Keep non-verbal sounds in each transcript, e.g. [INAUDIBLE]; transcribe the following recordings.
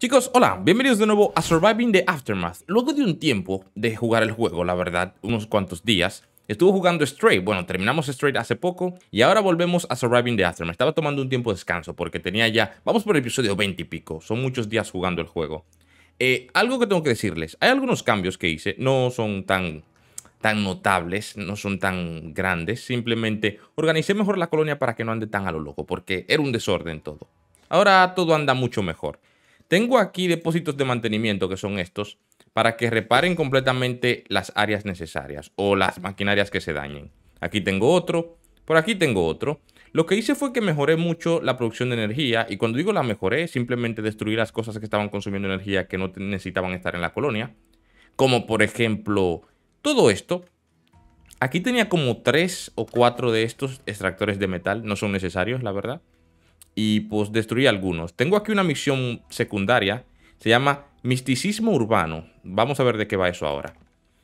Chicos, hola, bienvenidos de nuevo a Surviving the Aftermath. Luego de un tiempo de jugar el juego, la verdad, unos cuantos días, estuve jugando Stray, bueno, terminamos Stray hace poco y ahora volvemos a Surviving the Aftermath. Estaba tomando un tiempo de descanso porque tenía ya, vamos por el episodio 20 y pico, son muchos días jugando el juego. Eh, algo que tengo que decirles, hay algunos cambios que hice, no son tan, tan notables, no son tan grandes, simplemente organicé mejor la colonia para que no ande tan a lo loco porque era un desorden todo. Ahora todo anda mucho mejor. Tengo aquí depósitos de mantenimiento, que son estos, para que reparen completamente las áreas necesarias o las maquinarias que se dañen. Aquí tengo otro, por aquí tengo otro. Lo que hice fue que mejoré mucho la producción de energía y cuando digo la mejoré, simplemente destruí las cosas que estaban consumiendo energía que no necesitaban estar en la colonia. Como por ejemplo, todo esto. Aquí tenía como tres o cuatro de estos extractores de metal, no son necesarios, la verdad y pues destruí algunos. Tengo aquí una misión secundaria, se llama Misticismo Urbano. Vamos a ver de qué va eso ahora.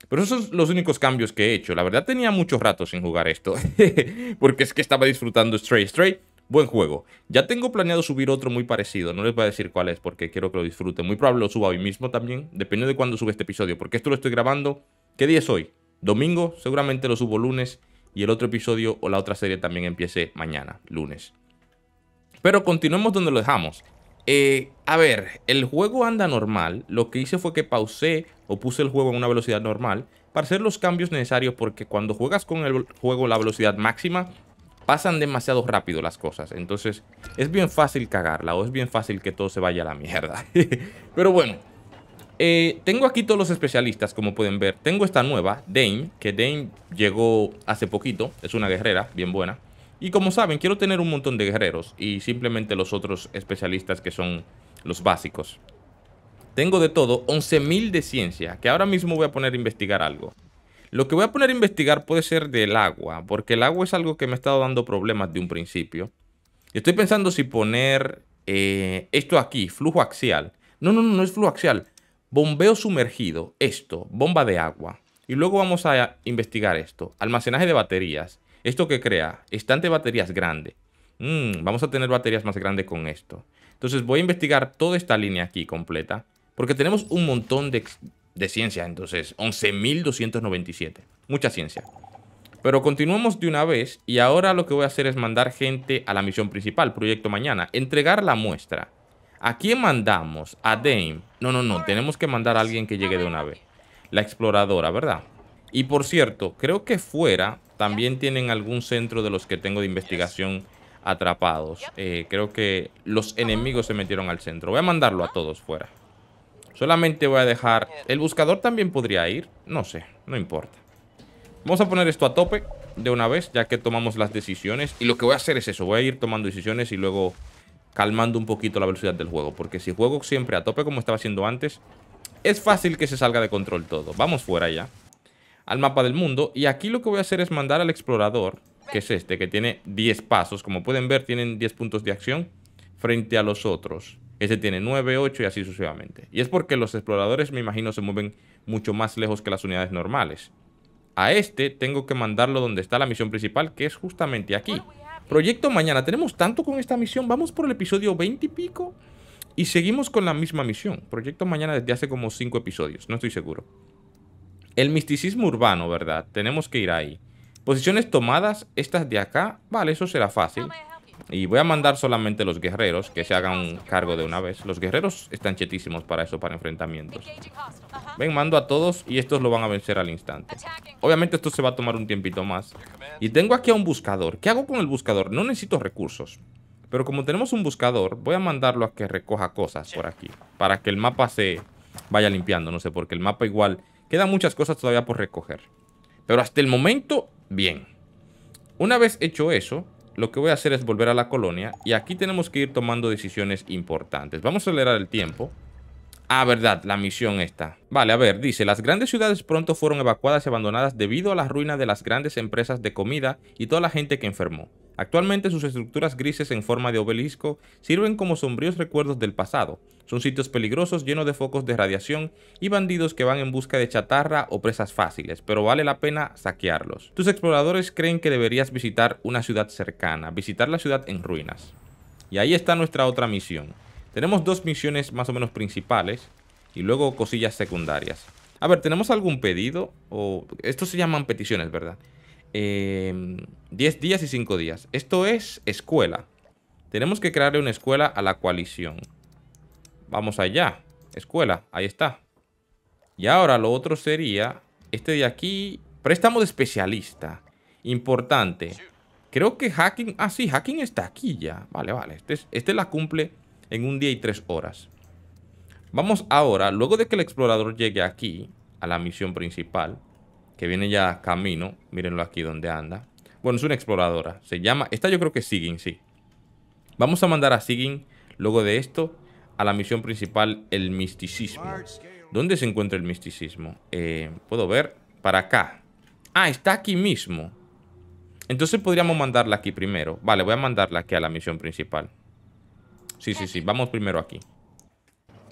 Pero esos son los únicos cambios que he hecho. La verdad tenía muchos ratos sin jugar esto, [LAUGHS] porque es que estaba disfrutando Stray Stray. Buen juego. Ya tengo planeado subir otro muy parecido, no les voy a decir cuál es porque quiero que lo disfruten. Muy probable lo suba hoy mismo también, depende de cuándo sube este episodio, porque esto lo estoy grabando. ¿Qué día es hoy? Domingo, seguramente lo subo lunes y el otro episodio o la otra serie también empiece mañana, lunes. Pero continuemos donde lo dejamos. Eh, a ver, el juego anda normal. Lo que hice fue que pausé o puse el juego en una velocidad normal para hacer los cambios necesarios porque cuando juegas con el juego la velocidad máxima pasan demasiado rápido las cosas. Entonces es bien fácil cagarla o es bien fácil que todo se vaya a la mierda. [LAUGHS] Pero bueno, eh, tengo aquí todos los especialistas como pueden ver. Tengo esta nueva, Dame, que Dame llegó hace poquito. Es una guerrera, bien buena. Y como saben, quiero tener un montón de guerreros y simplemente los otros especialistas que son los básicos. Tengo de todo 11.000 de ciencia, que ahora mismo voy a poner a investigar algo. Lo que voy a poner a investigar puede ser del agua, porque el agua es algo que me ha estado dando problemas de un principio. Estoy pensando si poner eh, esto aquí, flujo axial. No, no, no, no es flujo axial. Bombeo sumergido, esto, bomba de agua. Y luego vamos a investigar esto. Almacenaje de baterías. ¿Esto que crea? Estante de baterías grande. Mm, vamos a tener baterías más grandes con esto. Entonces voy a investigar toda esta línea aquí completa. Porque tenemos un montón de, ciencia. Entonces, 11.297. Mucha ciencia. Pero continuamos de una vez y ahora lo que voy a hacer es mandar gente a la misión principal, proyecto mañana, entregar la muestra. ¿A quién mandamos? A Dame. No, no, no, tenemos que mandar a alguien que llegue de una vez. La exploradora, ¿verdad? Y por cierto, creo que fuera también tienen algún centro de los que tengo de investigación atrapados. Eh, creo que los enemigos se metieron al centro. Voy a mandarlo a todos fuera. Solamente voy a dejar... El buscador también podría ir. No sé, no importa. Vamos a poner esto a tope de una vez, ya que tomamos las decisiones. Y lo que voy a hacer es eso. Voy a ir tomando decisiones y luego calmando un poquito la velocidad del juego. Porque si juego siempre a tope como estaba haciendo antes, es fácil que se salga de control todo. Vamos fuera ya al mapa del mundo. Y aquí lo que voy a hacer es mandar al explorador, que es este, que tiene 10 pasos. Como pueden ver, tienen 10 puntos de acción frente a los otros. Ese tiene 9, 8 y así sucesivamente. Y es porque los exploradores, me imagino, se mueven mucho más lejos que las unidades normales. A este tengo que mandarlo donde está la misión principal, que es justamente aquí. Proyecto mañana. Tenemos tanto con esta misión. Vamos por el episodio 20 y pico. Y seguimos con la misma misión. Proyecto mañana desde hace como 5 episodios. No estoy seguro. El misticismo urbano, ¿verdad? Tenemos que ir ahí. Posiciones tomadas, estas de acá. Vale, eso será fácil. Y voy a mandar solamente los guerreros que se hagan cargo de una vez. Los guerreros están chetísimos para eso, para enfrentamientos. Ven, mando a todos y estos lo van a vencer al instante. Obviamente esto se va a tomar un tiempito más. Y tengo aquí a un buscador. ¿Qué hago con el buscador? No necesito recursos. Pero como tenemos un buscador, voy a mandarlo a que recoja cosas por aquí. Para que el mapa se vaya limpiando. No sé, porque el mapa igual Quedan muchas cosas todavía por recoger. Pero hasta el momento, bien. Una vez hecho eso, lo que voy a hacer es volver a la colonia y aquí tenemos que ir tomando decisiones importantes. Vamos a acelerar el tiempo. Ah, verdad, la misión está. Vale, a ver, dice, las grandes ciudades pronto fueron evacuadas y abandonadas debido a la ruina de las grandes empresas de comida y toda la gente que enfermó. Actualmente sus estructuras grises en forma de obelisco sirven como sombríos recuerdos del pasado. Son sitios peligrosos llenos de focos de radiación y bandidos que van en busca de chatarra o presas fáciles, pero vale la pena saquearlos. Tus exploradores creen que deberías visitar una ciudad cercana, visitar la ciudad en ruinas. Y ahí está nuestra otra misión. Tenemos dos misiones más o menos principales y luego cosillas secundarias. A ver, ¿tenemos algún pedido? O... Estos se llaman peticiones, ¿verdad? 10 em, días y 5 días. Esto es escuela. Tenemos que crearle una escuela a la coalición. Vamos allá. Escuela, ahí está. Y ahora lo otro sería este de aquí. Préstamo de especialista. Importante. Creo que hacking... Ah, sí, hacking está aquí ya. Vale, vale. Este, este la cumple en un día y tres horas. Vamos ahora, luego de que el explorador llegue aquí, a la misión principal, que viene ya camino. Mírenlo aquí donde anda. Bueno, es una exploradora. Se llama... Esta yo creo que es Sigin, sí. Vamos a mandar a Sigin, luego de esto, a la misión principal, el misticismo. ¿Dónde se encuentra el misticismo? Eh, Puedo ver para acá. Ah, está aquí mismo. Entonces podríamos mandarla aquí primero. Vale, voy a mandarla aquí a la misión principal. Sí, sí, sí. Vamos primero aquí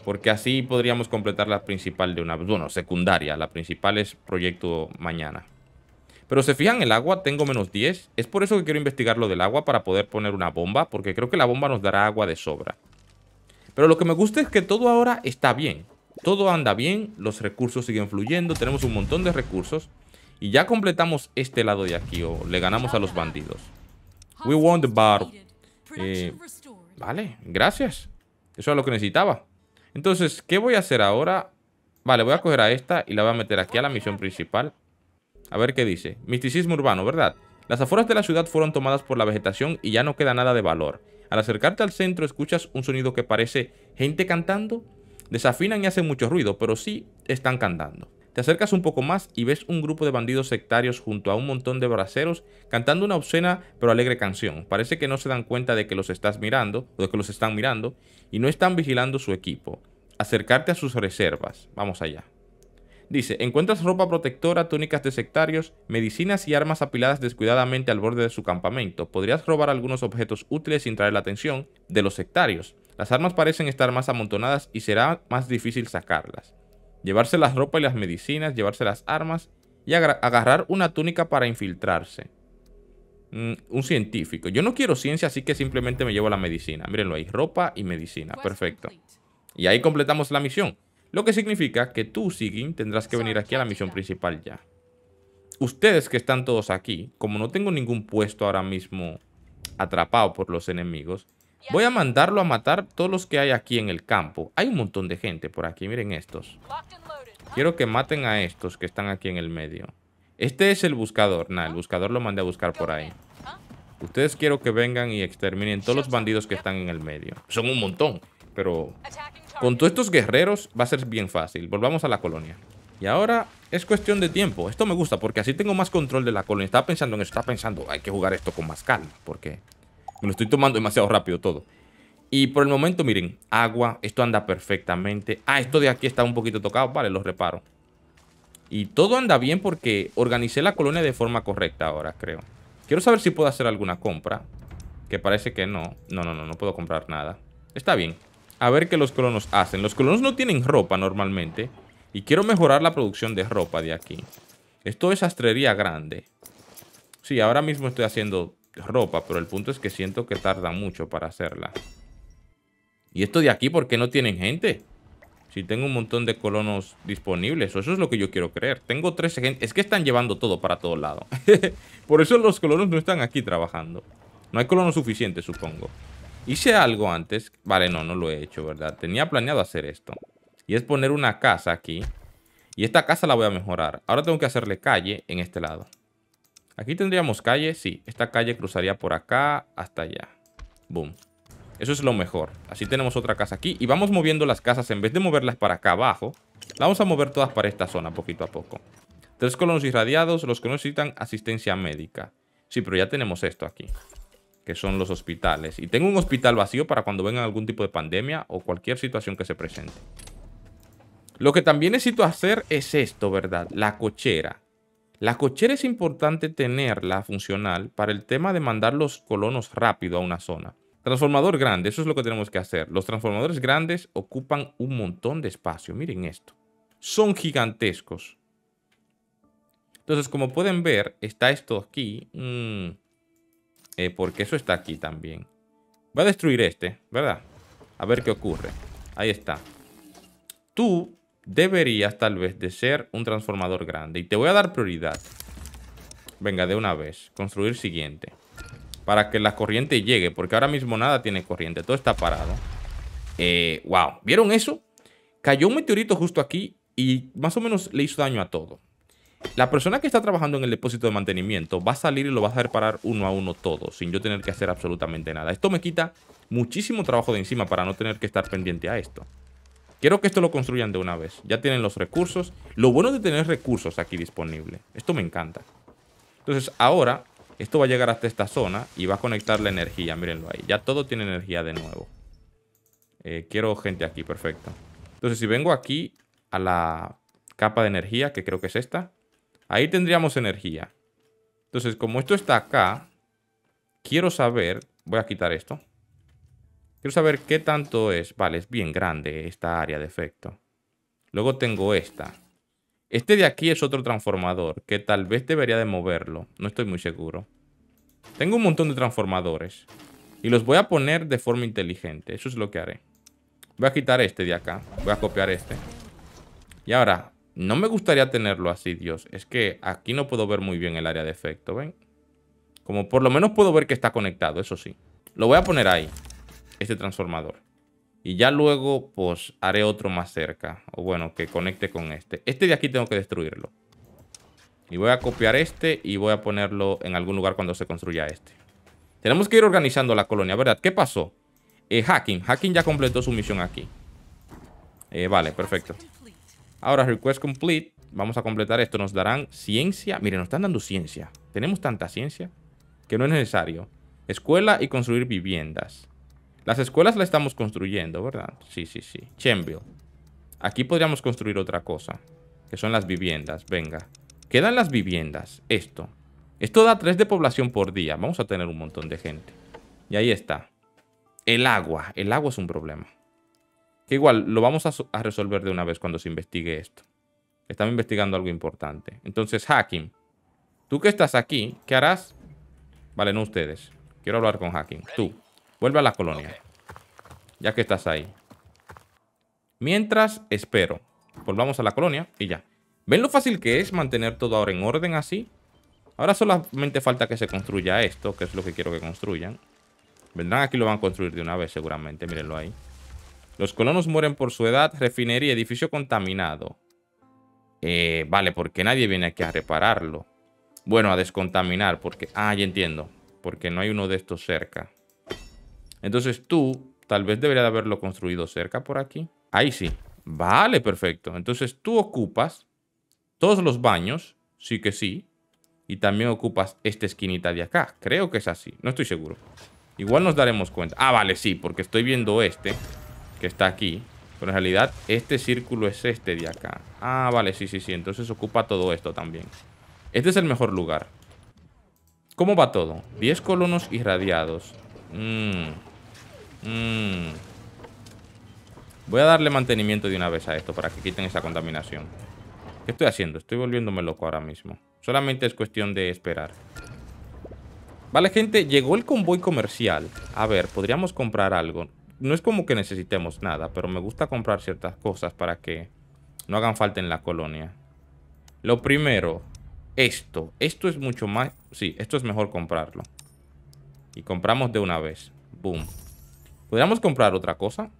porque así podríamos completar la principal de una, bueno, secundaria, la principal es proyecto mañana. Pero se fijan, el agua tengo menos 10, es por eso que quiero investigar lo del agua para poder poner una bomba, porque creo que la bomba nos dará agua de sobra. Pero lo que me gusta es que todo ahora está bien, todo anda bien, los recursos siguen fluyendo, tenemos un montón de recursos y ya completamos este lado de aquí o le ganamos a los bandidos. We want the bar. Eh, vale, gracias. Eso es lo que necesitaba. Entonces, ¿qué voy a hacer ahora? Vale, voy a coger a esta y la voy a meter aquí a la misión principal. A ver qué dice. Misticismo urbano, ¿verdad? Las afueras de la ciudad fueron tomadas por la vegetación y ya no queda nada de valor. Al acercarte al centro escuchas un sonido que parece gente cantando. Desafinan y hacen mucho ruido, pero sí están cantando. Te acercas un poco más y ves un grupo de bandidos sectarios junto a un montón de braceros cantando una obscena pero alegre canción. Parece que no se dan cuenta de que los estás mirando o de que los están mirando y no están vigilando su equipo. Acercarte a sus reservas. Vamos allá. Dice, encuentras ropa protectora, túnicas de sectarios, medicinas y armas apiladas descuidadamente al borde de su campamento. Podrías robar algunos objetos útiles sin traer la atención de los sectarios. Las armas parecen estar más amontonadas y será más difícil sacarlas llevarse las ropas y las medicinas, llevarse las armas y agarrar una túnica para infiltrarse. Mm, un científico. Yo no quiero ciencia, así que simplemente me llevo la medicina. Mírenlo ahí, ropa y medicina. Perfecto. Y ahí completamos la misión. Lo que significa que tú, Sigin, tendrás que venir aquí a la misión principal ya. Ustedes que están todos aquí, como no tengo ningún puesto ahora mismo atrapado por los enemigos, Voy a mandarlo a matar todos los que hay aquí en el campo. Hay un montón de gente por aquí, miren estos. Quiero que maten a estos que están aquí en el medio. Este es el buscador. Nah, el buscador lo mandé a buscar por ahí. Ustedes quiero que vengan y exterminen todos los bandidos que están en el medio. Son un montón, pero con todos estos guerreros va a ser bien fácil. Volvamos a la colonia. Y ahora es cuestión de tiempo. Esto me gusta porque así tengo más control de la colonia. Estaba pensando en eso, estaba pensando, hay que jugar esto con más calma porque me lo estoy tomando demasiado rápido todo. Y por el momento, miren, agua, esto anda perfectamente. Ah, esto de aquí está un poquito tocado, vale, lo reparo. Y todo anda bien porque organicé la colonia de forma correcta ahora, creo. Quiero saber si puedo hacer alguna compra. Que parece que no. No, no, no, no puedo comprar nada. Está bien. A ver qué los colonos hacen. Los colonos no tienen ropa normalmente. Y quiero mejorar la producción de ropa de aquí. Esto es astrería grande. Sí, ahora mismo estoy haciendo ropa, pero el punto es que siento que tarda mucho para hacerla. ¿Y esto de aquí por qué no tienen gente? Si tengo un montón de colonos disponibles. Eso es lo que yo quiero creer. Tengo 13 gente. Es que están llevando todo para todo lado [LAUGHS] por eso los colonos no están aquí trabajando. No hay colonos suficientes, supongo. Hice algo antes. Vale, no, no lo he hecho, ¿verdad? Tenía planeado hacer esto. Y es poner una casa aquí. Y esta casa la voy a mejorar. Ahora tengo que hacerle calle en este lado. Aquí tendríamos calle, sí. Esta calle cruzaría por acá hasta allá. Boom. Eso es lo mejor. Así tenemos otra casa aquí. Y vamos moviendo las casas. En vez de moverlas para acá abajo, las vamos a mover todas para esta zona poquito a poco. Tres colonos irradiados, los que necesitan asistencia médica. Sí, pero ya tenemos esto aquí. Que son los hospitales. Y tengo un hospital vacío para cuando vengan algún tipo de pandemia o cualquier situación que se presente. Lo que también necesito hacer es esto, ¿verdad? La cochera. La cochera es importante tenerla funcional para el tema de mandar los colonos rápido a una zona. Transformador grande, eso es lo que tenemos que hacer. Los transformadores grandes ocupan un montón de espacio. Miren esto. Son gigantescos. Entonces, como pueden ver, está esto aquí. Mm, eh, porque eso está aquí también. Voy a destruir este, ¿verdad? A ver qué ocurre. Ahí está. Tú Deberías tal vez de ser un transformador grande. Y te voy a dar prioridad. Venga, de una vez. Construir siguiente. Para que la corriente llegue. Porque ahora mismo nada tiene corriente. Todo está parado. wow. Eh, ¿Vieron eso? Cayó un meteorito justo aquí. Y más o menos le hizo daño a todo. La persona que está trabajando en el depósito de mantenimiento va a salir y lo va a reparar uno a uno todo, sin yo tener que hacer absolutamente nada. Esto me quita muchísimo trabajo de encima para no tener que estar pendiente a esto. Quiero que esto lo construyan de una vez. Ya tienen los recursos. Lo bueno de tener recursos aquí disponibles. Esto me encanta. Entonces ahora esto va a llegar hasta esta zona y va a conectar la energía. Mírenlo ahí. Ya todo tiene energía de nuevo. Eh, quiero gente aquí, perfecto. Entonces si vengo aquí a la capa de energía, que creo que es esta, ahí tendríamos energía. Entonces como esto está acá, quiero saber... Voy a quitar esto. Quiero saber qué tanto es. Vale, es bien grande esta área de efecto. Luego tengo esta. Este de aquí es otro transformador, que tal vez debería de moverlo. No estoy muy seguro. Tengo un montón de transformadores. Y los voy a poner de forma inteligente. Eso es lo que haré. Voy a quitar este de acá. Voy a copiar este. Y ahora, no me gustaría tenerlo así, Dios. Es que aquí no puedo ver muy bien el área de efecto, ¿ven? Como por lo menos puedo ver que está conectado, eso sí. Lo voy a poner ahí este transformador. Y ya luego, pues, haré otro más cerca. O bueno, que conecte con este. Este de aquí tengo que destruirlo. Y voy a copiar este y voy a ponerlo en algún lugar cuando se construya este. Tenemos que ir organizando la colonia, ¿verdad? ¿Qué pasó? Eh, hacking. Hacking ya completó su misión aquí. Eh, vale, perfecto. Ahora, request complete. Vamos a completar esto. Nos darán ciencia. Mire nos están dando ciencia. Tenemos tanta ciencia que no es necesario. Escuela y construir viviendas. Las escuelas las estamos construyendo, ¿verdad? Sí, sí, sí. Chenville. Aquí podríamos construir otra cosa, que son las viviendas. Venga. Quedan las viviendas. Esto. Esto da tres de población por día. Vamos a tener un montón de gente. Y ahí está. El agua. El agua es un problema. Que igual lo vamos a, a resolver de una vez cuando se investigue esto. Estamos investigando algo importante. Entonces, Hacking. Tú que estás aquí, ¿qué harás? Vale, no ustedes. Quiero hablar con Hacking. Tú. Vuelve a la colonia. Ya que estás ahí. Mientras espero. Volvamos a la colonia y ya. ¿Ven lo fácil que es mantener todo ahora en orden así? Ahora solamente falta que se construya esto, que es lo que quiero que construyan. Vendrán aquí lo van a construir de una vez seguramente, mírenlo ahí. Los colonos mueren por su edad, refinería, edificio contaminado. Eh, vale, porque nadie viene aquí a repararlo. Bueno, a descontaminar, porque... Ah, ya entiendo. Porque no hay uno de estos cerca. Entonces tú tal vez debería de haberlo construido cerca por aquí. Ahí sí. Vale, perfecto. Entonces tú ocupas todos los baños, sí que sí, y también ocupas esta esquinita de acá. Creo que es así, no estoy seguro. Igual nos daremos cuenta. Ah, vale, sí, porque estoy viendo este que está aquí. Pero en realidad este círculo es este de acá. Ah, vale, sí, sí, sí. Entonces ocupa todo esto también. Este es el mejor lugar. ¿Cómo va todo? 10 colonos irradiados. Mmm... Mm. Voy a darle mantenimiento de una vez a esto para que quiten esa contaminación. ¿Qué estoy haciendo? Estoy volviéndome loco ahora mismo. Solamente es cuestión de esperar. Vale, gente, llegó el convoy comercial. A ver, podríamos comprar algo. No es como que necesitemos nada, pero me gusta comprar ciertas cosas para que no hagan falta en la colonia. Lo primero, esto. Esto es mucho más... Sí, esto es mejor comprarlo. Y compramos de una vez. Boom. ¿Podríamos comprar otra cosa?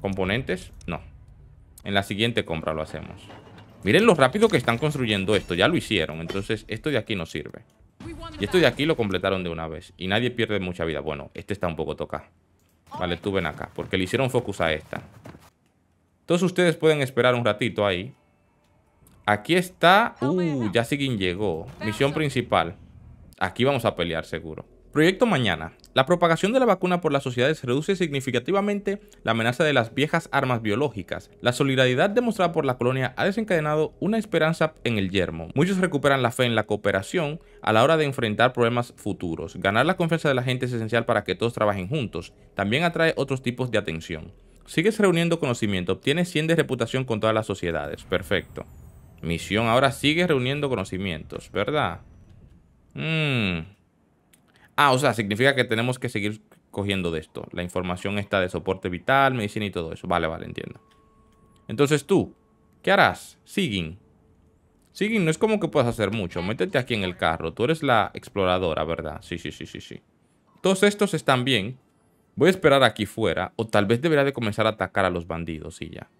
¿Componentes? No. En la siguiente compra lo hacemos. Miren lo rápido que están construyendo esto. Ya lo hicieron. Entonces, esto de aquí no sirve. Y esto de aquí lo completaron de una vez. Y nadie pierde mucha vida. Bueno, este está un poco tocado. Vale, estuve en acá. Porque le hicieron focus a esta. Entonces, ustedes pueden esperar un ratito ahí. Aquí está... Uh, ya siguen llegó. Misión principal. Aquí vamos a pelear seguro. Proyecto Mañana. La propagación de la vacuna por las sociedades reduce significativamente la amenaza de las viejas armas biológicas. La solidaridad demostrada por la colonia ha desencadenado una esperanza en el yermo. Muchos recuperan la fe en la cooperación a la hora de enfrentar problemas futuros. Ganar la confianza de la gente es esencial para que todos trabajen juntos. También atrae otros tipos de atención. Sigues reuniendo conocimiento, obtienes 100 de reputación con todas las sociedades. Perfecto. Misión, ahora sigues reuniendo conocimientos, ¿verdad? Mmm. Ah, o sea, significa que tenemos que seguir cogiendo de esto. La información está de soporte vital, medicina y todo eso. Vale, vale, entiendo. Entonces tú, ¿qué harás? siguen Sigin, no es como que puedas hacer mucho. Métete aquí en el carro. Tú eres la exploradora, ¿verdad? Sí, sí, sí, sí, sí. Todos estos están bien. Voy a esperar aquí fuera. O tal vez debería de comenzar a atacar a los bandidos y ya.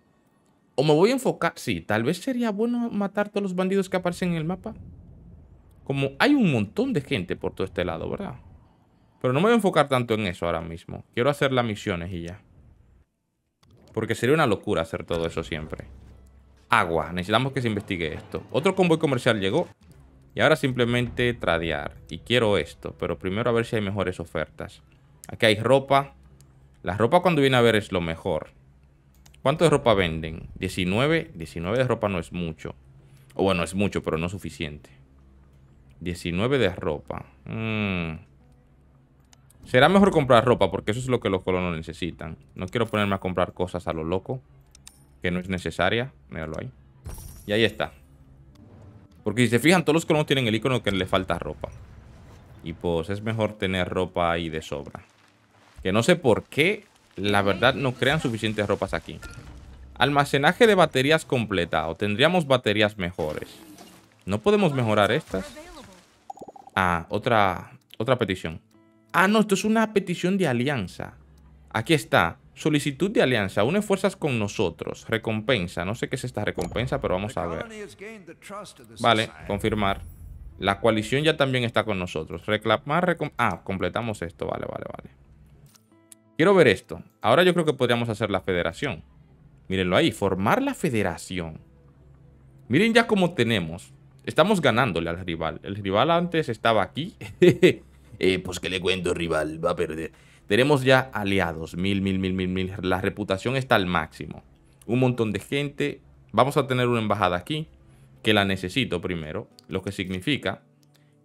O me voy a enfocar... Sí, tal vez sería bueno matar todos los bandidos que aparecen en el mapa como hay un montón de gente por todo este lado, ¿verdad? Pero no me voy a enfocar tanto en eso ahora mismo. Quiero hacer las misiones y ya. Porque sería una locura hacer todo eso siempre. Agua. Necesitamos que se investigue esto. Otro convoy comercial llegó. Y ahora simplemente tradear. Y quiero esto. Pero primero a ver si hay mejores ofertas. Aquí hay ropa. La ropa cuando viene a ver es lo mejor. ¿Cuánto de ropa venden? 19. 19 de ropa no es mucho. O bueno, es mucho, pero no suficiente. 19 de ropa. Mm. Será mejor comprar ropa porque eso es lo que los colonos necesitan. No quiero ponerme a comprar cosas a lo loco. Que no es necesaria. Míralo ahí. Y ahí está. Porque si se fijan, todos los colonos tienen el icono que le falta ropa. Y pues es mejor tener ropa ahí de sobra. Que no sé por qué, la verdad, no crean suficientes ropas aquí. Almacenaje de baterías completado. Tendríamos baterías mejores. ¿No podemos mejorar estas? Ah, otra, otra petición. Ah, no, esto es una petición de alianza. Aquí está. Solicitud de alianza. Une fuerzas con nosotros. Recompensa. No sé qué es esta recompensa, pero vamos a ver. Vale, confirmar. La coalición ya también está con nosotros. Reclamar Ah, completamos esto. Vale, vale, vale. Quiero ver esto. Ahora yo creo que podríamos hacer la federación. Mírenlo ahí. Formar la federación. Miren ya cómo tenemos estamos ganándole al rival. El rival antes estaba aquí. [LAUGHS] eh, pues que le cuento, rival, va a perder. Tenemos ya aliados, mil, mil, mil, mil, mil. La reputación está al máximo. Un montón de gente. Vamos a tener una embajada aquí, que la necesito primero. Lo que significa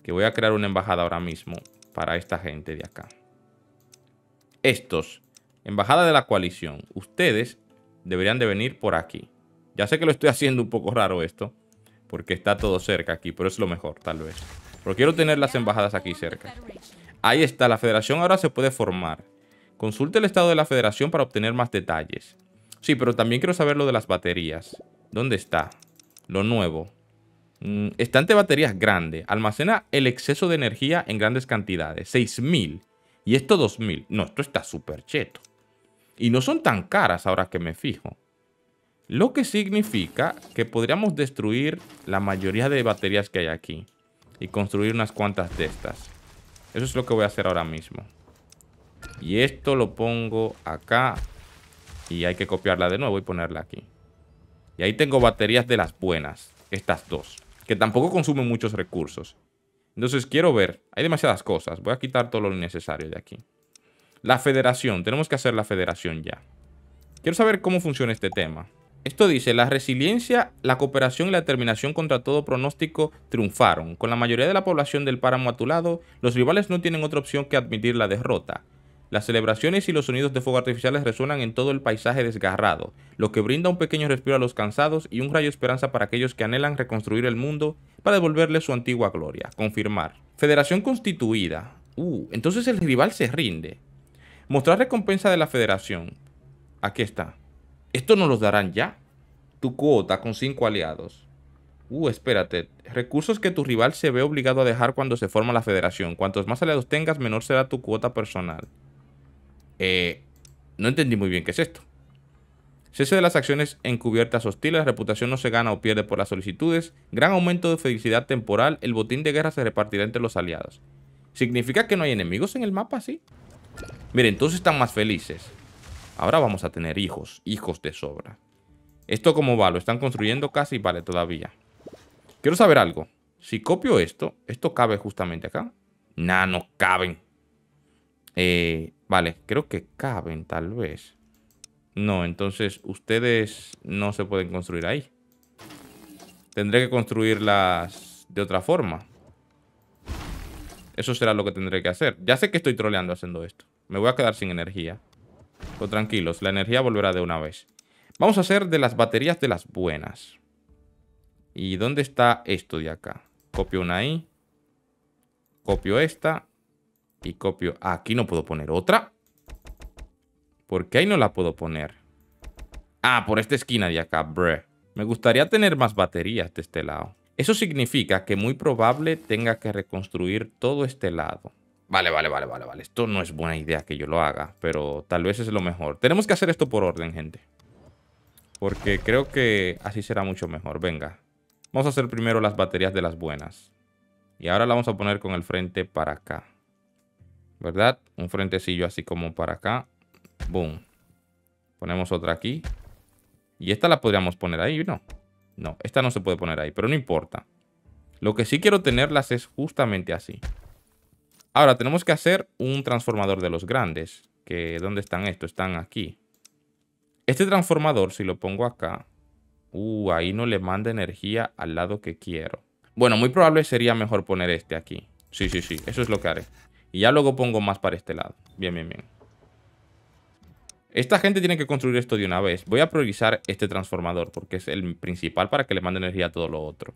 que voy a crear una embajada ahora mismo para esta gente de acá. Estos, embajada de la coalición, ustedes deberían de venir por aquí. Ya sé que lo estoy haciendo un poco raro esto, porque está todo cerca aquí, pero es lo mejor, tal vez. Pero quiero tener las embajadas aquí cerca. Ahí está, la federación ahora se puede formar. Consulte el estado de la federación para obtener más detalles. Sí, pero también quiero saber lo de las baterías. ¿Dónde está? Lo nuevo. Mm, estante de baterías grande. Almacena el exceso de energía en grandes cantidades. 6000. Y esto 2000. No, esto está súper cheto. Y no son tan caras ahora que me fijo. Lo que significa que podríamos destruir la mayoría de baterías que hay aquí. Y construir unas cuantas de estas. Eso es lo que voy a hacer ahora mismo. Y esto lo pongo acá. Y hay que copiarla de nuevo y ponerla aquí. Y ahí tengo baterías de las buenas. Estas dos. Que tampoco consumen muchos recursos. Entonces quiero ver. Hay demasiadas cosas. Voy a quitar todo lo necesario de aquí. La federación. Tenemos que hacer la federación ya. Quiero saber cómo funciona este tema. Esto dice, la resiliencia, la cooperación y la determinación contra todo pronóstico triunfaron. Con la mayoría de la población del páramo a tu lado, los rivales no tienen otra opción que admitir la derrota. Las celebraciones y los sonidos de fuego artificiales resuenan en todo el paisaje desgarrado, lo que brinda un pequeño respiro a los cansados y un rayo de esperanza para aquellos que anhelan reconstruir el mundo para devolverle su antigua gloria. Confirmar. Federación constituida. Uh, entonces el rival se rinde. Mostrar recompensa de la federación. Aquí está. Esto no los darán ya. Tu cuota con cinco aliados. Uh, espérate. Recursos que tu rival se ve obligado a dejar cuando se forma la federación. Cuantos más aliados tengas, menor será tu cuota personal. Eh, no entendí muy bien qué es esto. Cese de las acciones encubiertas hostiles, reputación no se gana o pierde por las solicitudes, gran aumento de felicidad temporal, el botín de guerra se repartirá entre los aliados. ¿Significa que no hay enemigos en el mapa, sí? Miren, entonces están más felices. Ahora vamos a tener hijos, hijos de sobra. ¿Esto cómo va? Lo están construyendo casi, vale, todavía. Quiero saber algo. Si copio esto, ¿esto cabe justamente acá? Nah, no caben. Eh, vale, creo que caben, tal vez. No, entonces ustedes no se pueden construir ahí. Tendré que construirlas de otra forma. Eso será lo que tendré que hacer. Ya sé que estoy troleando haciendo esto. Me voy a quedar sin energía. Pues tranquilos, la energía volverá de una vez. Vamos a hacer de las baterías de las buenas. ¿Y dónde está esto de acá? Copio una ahí. Copio esta. Y copio... Ah, aquí no puedo poner otra. Porque ahí no la puedo poner. Ah, por esta esquina de acá, Me gustaría tener más baterías de este lado. Eso significa que muy probable tenga que reconstruir todo este lado. Vale, vale, vale, vale, vale. Esto no es buena idea que yo lo haga, pero tal vez es lo mejor. Tenemos que hacer esto por orden, gente. Porque creo que así será mucho mejor. Venga. Vamos a hacer primero las baterías de las buenas. Y ahora la vamos a poner con el frente para acá. ¿Verdad? Un frentecillo así como para acá. Boom. Ponemos otra aquí. Y esta la podríamos poner ahí, ¿no? No, esta no se puede poner ahí, pero no importa. Lo que sí quiero tenerlas es justamente así. Ahora tenemos que hacer un transformador de los grandes. Que, ¿Dónde están estos? Están aquí. Este transformador, si lo pongo acá, uh, ahí no le manda energía al lado que quiero. Bueno, muy probable sería mejor poner este aquí. Sí, sí, sí, eso es lo que haré. Y ya luego pongo más para este lado. Bien, bien, bien. Esta gente tiene que construir esto de una vez. Voy a priorizar este transformador porque es el principal para que le mande energía a todo lo otro.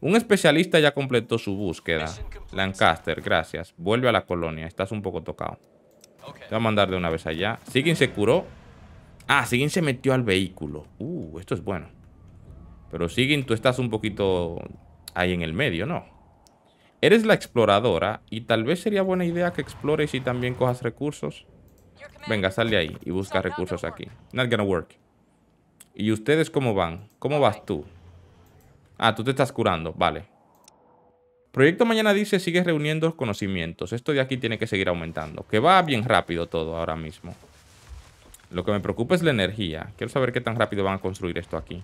Un especialista ya completó su búsqueda. Lancaster, gracias. Vuelve a la colonia. Estás un poco tocado. Te voy a mandar de una vez allá. Sigin se curó. Ah, Sigin se metió al vehículo. Uh, esto es bueno. Pero Sigin, tú estás un poquito ahí en el medio, ¿no? Eres la exploradora y tal vez sería buena idea que explores y también cojas recursos. Venga, sal de ahí y busca recursos aquí. Not gonna work. ¿Y ustedes cómo van? ¿Cómo vas tú? Ah, tú te estás curando, vale. Proyecto Mañana dice, sigue reuniendo conocimientos. Esto de aquí tiene que seguir aumentando. Que va bien rápido todo ahora mismo. Lo que me preocupa es la energía. Quiero saber qué tan rápido van a construir esto aquí.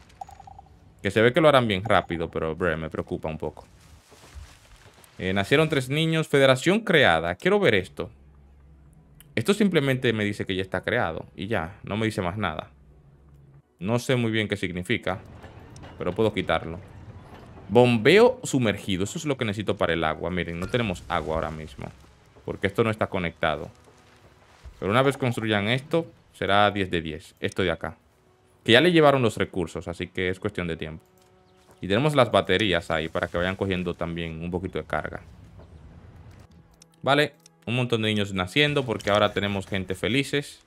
Que se ve que lo harán bien rápido, pero me preocupa un poco. Eh, nacieron tres niños. Federación creada. Quiero ver esto. Esto simplemente me dice que ya está creado. Y ya, no me dice más nada. No sé muy bien qué significa. Pero puedo quitarlo. Bombeo sumergido. Eso es lo que necesito para el agua. Miren, no tenemos agua ahora mismo. Porque esto no está conectado. Pero una vez construyan esto, será 10 de 10. Esto de acá. Que ya le llevaron los recursos, así que es cuestión de tiempo. Y tenemos las baterías ahí para que vayan cogiendo también un poquito de carga. Vale, un montón de niños naciendo porque ahora tenemos gente felices.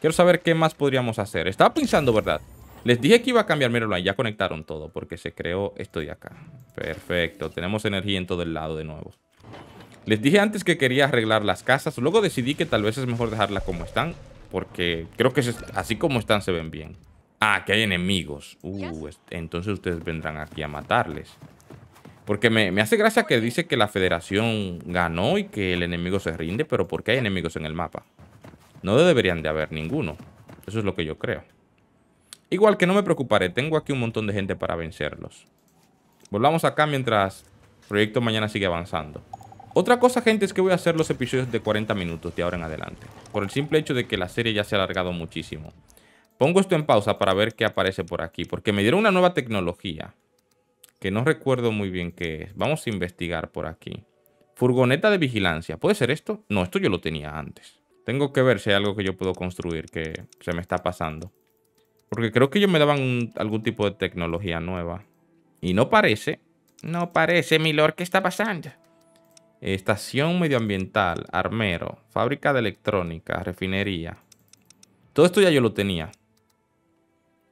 Quiero saber qué más podríamos hacer. Estaba pensando, ¿verdad? Les dije que iba a cambiar, mírenlo ya conectaron todo porque se creó esto de acá. Perfecto, tenemos energía en todo el lado de nuevo. Les dije antes que quería arreglar las casas, luego decidí que tal vez es mejor dejarlas como están porque creo que así como están se ven bien. Ah, que hay enemigos. Uh, entonces ustedes vendrán aquí a matarles. Porque me, me hace gracia que dice que la federación ganó y que el enemigo se rinde, pero ¿por qué hay enemigos en el mapa? No deberían de haber ninguno. Eso es lo que yo creo. Igual que no me preocuparé, tengo aquí un montón de gente para vencerlos. Volvamos acá mientras proyecto mañana sigue avanzando. Otra cosa, gente, es que voy a hacer los episodios de 40 minutos de ahora en adelante. Por el simple hecho de que la serie ya se ha alargado muchísimo. Pongo esto en pausa para ver qué aparece por aquí. Porque me dieron una nueva tecnología. Que no recuerdo muy bien qué es. Vamos a investigar por aquí. Furgoneta de vigilancia. ¿Puede ser esto? No, esto yo lo tenía antes. Tengo que ver si hay algo que yo puedo construir que se me está pasando. Porque creo que ellos me daban algún tipo de tecnología nueva. Y no parece. No parece, milord, ¿qué está pasando? Estación medioambiental, armero, fábrica de electrónica, refinería. Todo esto ya yo lo tenía.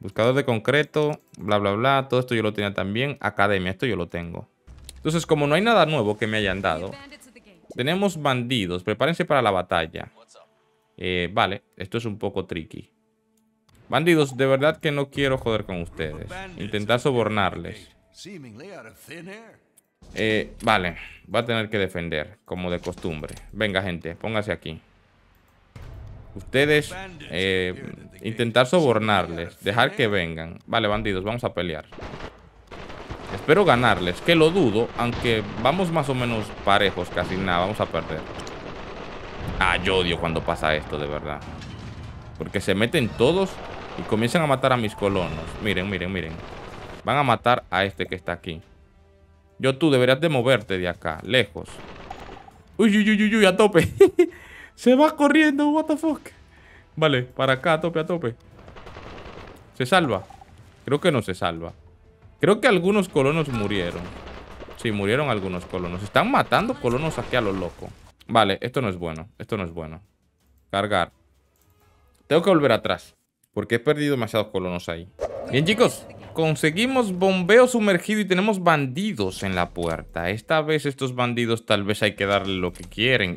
Buscador de concreto, bla, bla, bla. Todo esto yo lo tenía también. Academia, esto yo lo tengo. Entonces, como no hay nada nuevo que me hayan dado, tenemos bandidos. Prepárense para la batalla. Eh, vale, esto es un poco tricky. Bandidos, de verdad que no quiero joder con ustedes. Intentar sobornarles. Eh, vale, va a tener que defender, como de costumbre. Venga, gente, póngase aquí. Ustedes, eh, intentar sobornarles, dejar que vengan. Vale, bandidos, vamos a pelear. Espero ganarles, que lo dudo, aunque vamos más o menos parejos, casi nada, vamos a perder. Ah, yo odio cuando pasa esto, de verdad. Porque se meten todos y comienzan a matar a mis colonos. Miren, miren, miren. Van a matar a este que está aquí. Yo tú deberías de moverte de acá, lejos. Uy, uy, uy, uy, uy a tope. [LAUGHS] Se va corriendo, what the fuck. Vale, para acá, a tope, a tope. ¿Se salva? Creo que no se salva. Creo que algunos colonos murieron. Sí, murieron algunos colonos. Están matando colonos aquí a lo loco. Vale, esto no es bueno. Esto no es bueno. Cargar. Tengo que volver atrás. Porque he perdido demasiados colonos ahí. Bien, chicos. Conseguimos bombeo sumergido y tenemos bandidos en la puerta. Esta vez estos bandidos tal vez hay que darle lo que quieren.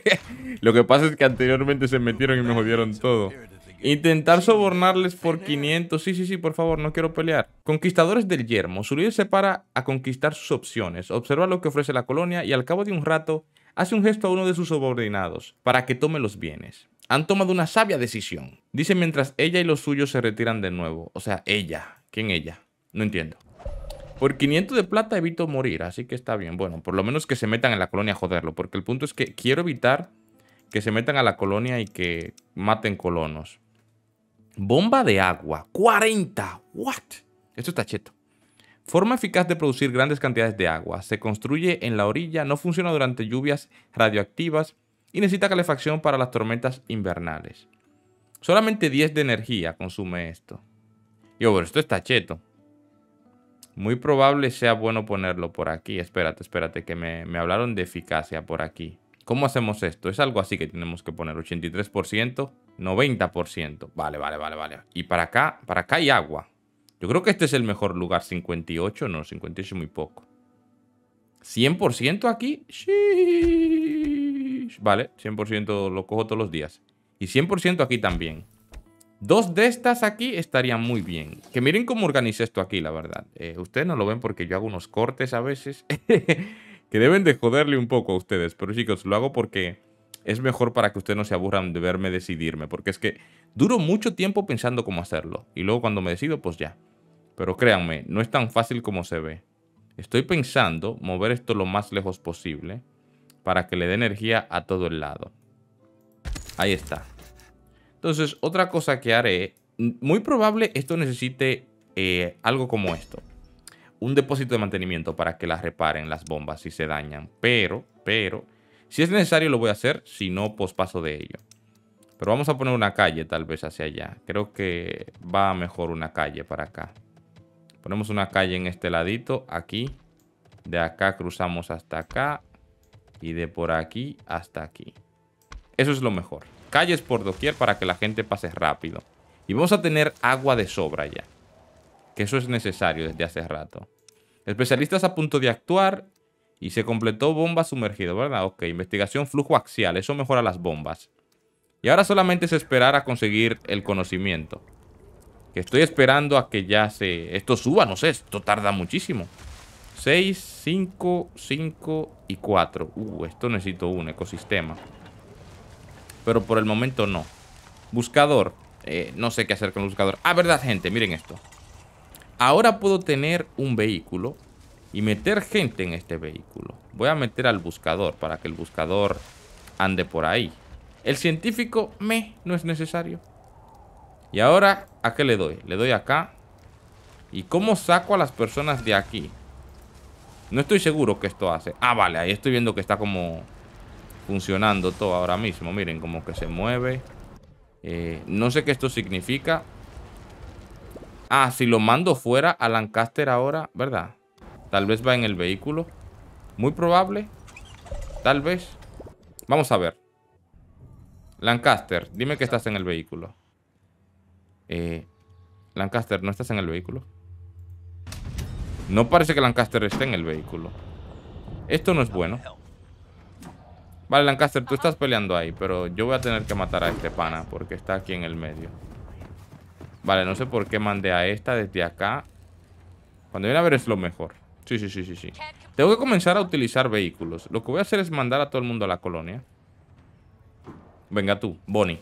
[LAUGHS] lo que pasa es que anteriormente se metieron y me jodieron todo. Intentar sobornarles por 500. Sí, sí, sí, por favor, no quiero pelear. Conquistadores del yermo. Su líder se para a conquistar sus opciones. Observa lo que ofrece la colonia y al cabo de un rato hace un gesto a uno de sus subordinados para que tome los bienes han tomado una sabia decisión. Dice mientras ella y los suyos se retiran de nuevo. O sea, ella. ¿Quién ella? No entiendo. Por 500 de plata evito morir, así que está bien. Bueno, por lo menos que se metan en la colonia a joderlo, porque el punto es que quiero evitar que se metan a la colonia y que maten colonos. Bomba de agua, 40. What? Esto está cheto. Forma eficaz de producir grandes cantidades de agua. Se construye en la orilla, no funciona durante lluvias radioactivas y necesita calefacción para las tormentas invernales. Solamente 10 de energía consume esto. Yo, bueno, esto está cheto. Muy probable sea bueno ponerlo por aquí. Espérate, espérate, que me, me hablaron de eficacia por aquí. ¿Cómo hacemos esto? Es algo así que tenemos que poner 83%, 90%. Vale, vale, vale, vale. Y para acá, para acá hay agua. Yo creo que este es el mejor lugar. 58, no, 58 es muy poco. 100% aquí. Sí vale, 100% lo cojo todos los días. Y 100% aquí también. Dos de estas aquí estarían muy bien. Que miren cómo organizé esto aquí, la verdad. Eh, ustedes no lo ven porque yo hago unos cortes a veces. [LAUGHS] que deben de joderle un poco a ustedes. Pero chicos, lo hago porque es mejor para que ustedes no se aburran de verme decidirme. Porque es que duro mucho tiempo pensando cómo hacerlo. Y luego cuando me decido, pues ya. Pero créanme, no es tan fácil como se ve. Estoy pensando mover esto lo más lejos posible para que le dé energía a todo el lado. Ahí está. Entonces, otra cosa que haré, muy probable esto necesite eh, algo como esto. Un depósito de mantenimiento para que las reparen las bombas si se dañan. Pero, pero, si es necesario lo voy a hacer, si no, pospaso pues de ello. Pero vamos a poner una calle tal vez hacia allá. Creo que va mejor una calle para acá. Ponemos una calle en este ladito, aquí. De acá cruzamos hasta acá y de por aquí hasta aquí. Eso es lo mejor. Calles por doquier para que la gente pase rápido. Y vamos a tener agua de sobra ya. Que eso es necesario desde hace rato. Especialistas a punto de actuar. Y se completó bomba sumergida, ¿verdad? Ok, investigación flujo axial. Eso mejora las bombas. Y ahora solamente es esperar a conseguir el conocimiento. Que estoy esperando a que ya se... Esto suba, no sé, esto tarda muchísimo. 6, 5, 5 y 4. Uh, esto necesito un ecosistema. Pero por el momento no. Buscador. Eh, no sé qué hacer con el buscador. Ah, verdad, gente. Miren esto. Ahora puedo tener un vehículo y meter gente en este vehículo. Voy a meter al buscador para que el buscador ande por ahí. El científico me no es necesario. Y ahora, ¿a qué le doy? Le doy acá. ¿Y cómo saco a las personas de aquí? No estoy seguro que esto hace. Ah, vale, ahí estoy viendo que está como funcionando todo ahora mismo. Miren, como que se mueve. Eh, no sé qué esto significa. Ah, si lo mando fuera a Lancaster ahora, ¿verdad? Tal vez va en el vehículo. Muy probable. Tal vez. Vamos a ver. Lancaster, dime que estás en el vehículo. Eh, Lancaster, ¿no estás en el vehículo? No parece que Lancaster esté en el vehículo. Esto no es bueno. Vale, Lancaster, tú estás peleando ahí, pero yo voy a tener que matar a este pana porque está aquí en el medio. Vale, no sé por qué mandé a esta desde acá. Cuando viene a ver es lo mejor. Sí, sí, sí, sí, sí. Tengo que comenzar a utilizar vehículos. Lo que voy a hacer es mandar a todo el mundo a la colonia. Venga tú, Bonnie.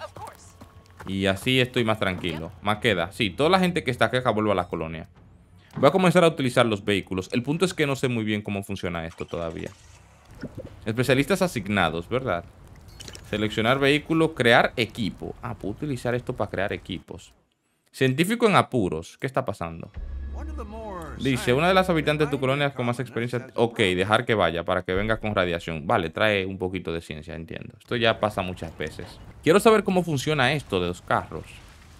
Y así estoy más tranquilo. Más queda. Sí, toda la gente que está acá vuelve a la colonia. Voy a comenzar a utilizar los vehículos. El punto es que no sé muy bien cómo funciona esto todavía. Especialistas asignados, ¿verdad? Seleccionar vehículo, crear equipo. Ah, puedo utilizar esto para crear equipos. Científico en apuros. ¿Qué está pasando? Dice, una de las habitantes de tu colonia con más experiencia... Ok, dejar que vaya para que venga con radiación. Vale, trae un poquito de ciencia, entiendo. Esto ya pasa muchas veces. Quiero saber cómo funciona esto de los carros.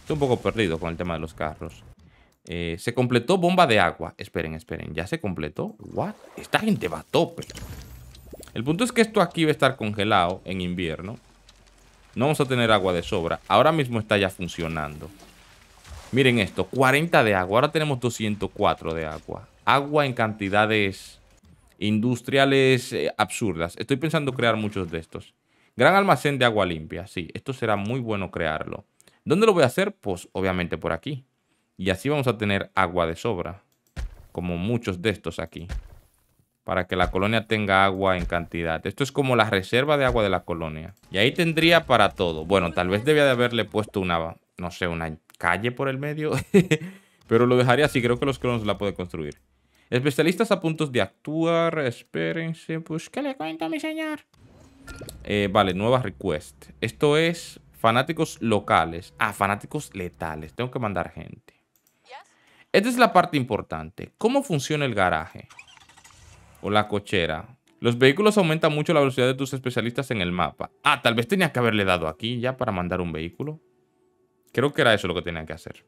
Estoy un poco perdido con el tema de los carros. Eh, se completó bomba de agua. Esperen, esperen. ¿Ya se completó? ¿What? Esta gente va a tope. El punto es que esto aquí va a estar congelado en invierno. No vamos a tener agua de sobra. Ahora mismo está ya funcionando. Miren esto, 40 de agua. Ahora tenemos 204 de agua. Agua en cantidades industriales eh, absurdas. Estoy pensando crear muchos de estos. Gran almacén de agua limpia. Sí, esto será muy bueno crearlo. ¿Dónde lo voy a hacer? Pues obviamente por aquí. Y así vamos a tener agua de sobra, como muchos de estos aquí, para que la colonia tenga agua en cantidad. Esto es como la reserva de agua de la colonia. Y ahí tendría para todo. Bueno, tal vez debía de haberle puesto una, no sé, una calle por el medio, [LAUGHS] pero lo dejaría así, creo que los clones la pueden construir. Especialistas a puntos de actuar. Espérense. Pues, ¿qué le cuento, mi señor? Eh, vale, nueva request. Esto es fanáticos locales. Ah, fanáticos letales. Tengo que mandar gente. Esta es la parte importante. ¿Cómo funciona el garaje? O la cochera. Los vehículos aumentan mucho la velocidad de tus especialistas en el mapa. Ah, tal vez tenía que haberle dado aquí ya para mandar un vehículo. Creo que era eso lo que tenía que hacer.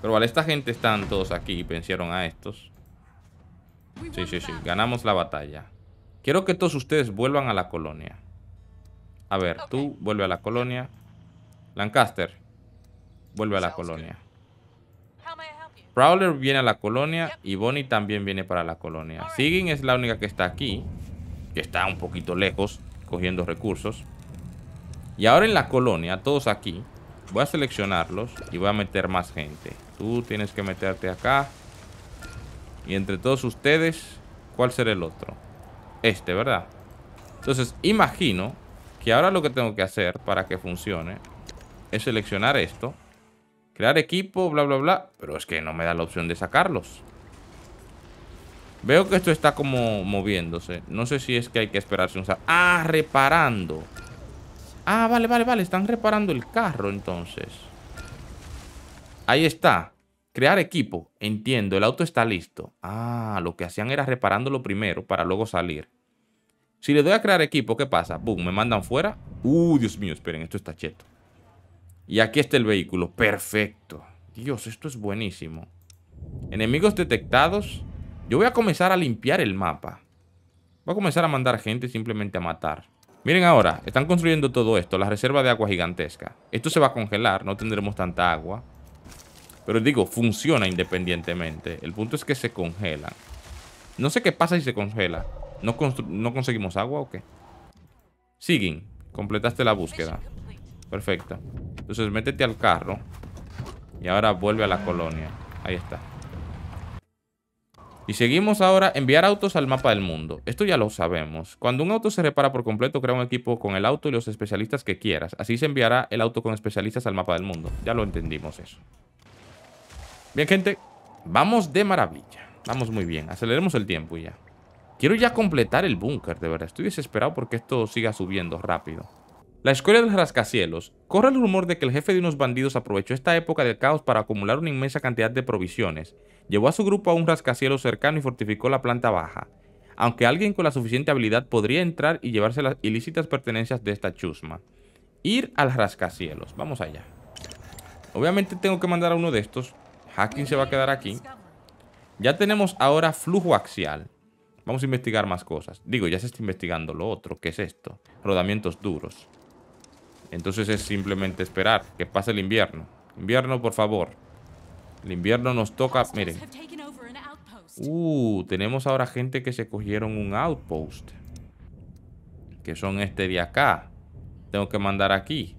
Pero vale, esta gente están todos aquí y pensaron a estos. Sí, sí, sí. Ganamos la batalla. Quiero que todos ustedes vuelvan a la colonia. A ver, tú vuelve a la colonia. Lancaster, vuelve a la colonia. Prowler viene a la colonia y Bonnie también viene para la colonia. Sigin es la única que está aquí, que está un poquito lejos, cogiendo recursos. Y ahora en la colonia, todos aquí, voy a seleccionarlos y voy a meter más gente. Tú tienes que meterte acá. Y entre todos ustedes, ¿cuál será el otro? Este, ¿verdad? Entonces, imagino que ahora lo que tengo que hacer para que funcione es seleccionar esto Crear equipo, bla, bla, bla. Pero es que no me da la opción de sacarlos. Veo que esto está como moviéndose. No sé si es que hay que esperarse un... Ah, reparando. Ah, vale, vale, vale. Están reparando el carro entonces. Ahí está. Crear equipo. Entiendo, el auto está listo. Ah, lo que hacían era reparándolo primero para luego salir. Si le doy a crear equipo, ¿qué pasa? Boom, me mandan fuera. Uh, Dios mío, esperen, esto está cheto. Y aquí está el vehículo. Perfecto. Dios, esto es buenísimo. Enemigos detectados. Yo voy a comenzar a limpiar el mapa. Voy a comenzar a mandar gente simplemente a matar. Miren ahora, están construyendo todo esto, la reserva de agua gigantesca. Esto se va a congelar, no tendremos tanta agua. Pero digo, funciona independientemente. El punto es que se congela. No sé qué pasa si se congela. ¿No, no conseguimos agua o qué? Siguen. Completaste la búsqueda. Perfecto. Entonces, métete al carro. Y ahora vuelve a la colonia. Ahí está. Y seguimos ahora enviar autos al mapa del mundo. Esto ya lo sabemos. Cuando un auto se repara por completo, crea un equipo con el auto y los especialistas que quieras. Así se enviará el auto con especialistas al mapa del mundo. Ya lo entendimos eso. Bien, gente. Vamos de maravilla. Vamos muy bien. Aceleremos el tiempo ya. Quiero ya completar el búnker, de verdad. Estoy desesperado porque esto siga subiendo rápido. La escuela los rascacielos. Corre el rumor de que el jefe de unos bandidos aprovechó esta época de caos para acumular una inmensa cantidad de provisiones. Llevó a su grupo a un rascacielos cercano y fortificó la planta baja. Aunque alguien con la suficiente habilidad podría entrar y llevarse las ilícitas pertenencias de esta chusma. Ir al rascacielos. Vamos allá. Obviamente tengo que mandar a uno de estos. Hacking se va a quedar aquí. Ya tenemos ahora flujo axial. Vamos a investigar más cosas. Digo, ya se está investigando lo otro. ¿Qué es esto? Rodamientos duros. Entonces es simplemente esperar que pase el invierno. Invierno, por favor. El invierno nos toca... Miren. Uh, tenemos ahora gente que se cogieron un outpost. Que son este de acá. Tengo que mandar aquí.